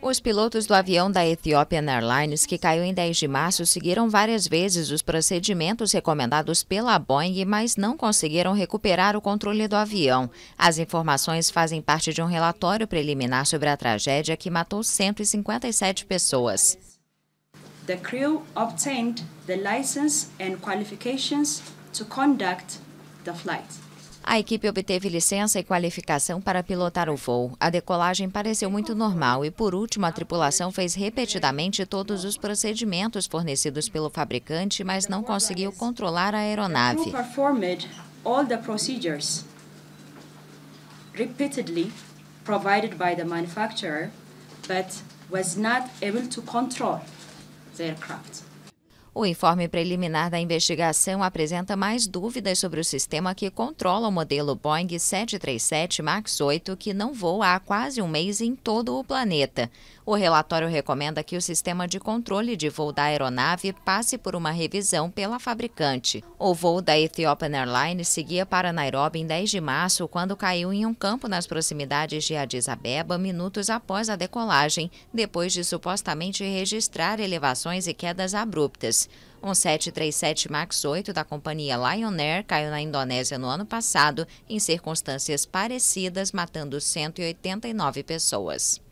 Os pilotos do avião da Ethiopian Airlines, que caiu em 10 de março, seguiram várias vezes os procedimentos recomendados pela Boeing, mas não conseguiram recuperar o controle do avião. As informações fazem parte de um relatório preliminar sobre a tragédia que matou 157 pessoas. The crew obtained the license and qualifications to conduct the flight. A equipe obteve licença e qualificação para pilotar o voo. A decolagem pareceu muito normal e, por último, a tripulação fez repetidamente todos os procedimentos fornecidos pelo fabricante, mas não conseguiu controlar a aeronave. All the o informe preliminar da investigação apresenta mais dúvidas sobre o sistema que controla o modelo Boeing 737 MAX 8, que não voa há quase um mês em todo o planeta. O relatório recomenda que o sistema de controle de voo da aeronave passe por uma revisão pela fabricante. O voo da Ethiopian Airlines seguia para Nairobi em 10 de março, quando caiu em um campo nas proximidades de Addis Abeba, minutos após a decolagem, depois de supostamente registrar elevações e quedas abruptas. Um 737 MAX 8 da companhia Lion Air caiu na Indonésia no ano passado em circunstâncias parecidas, matando 189 pessoas.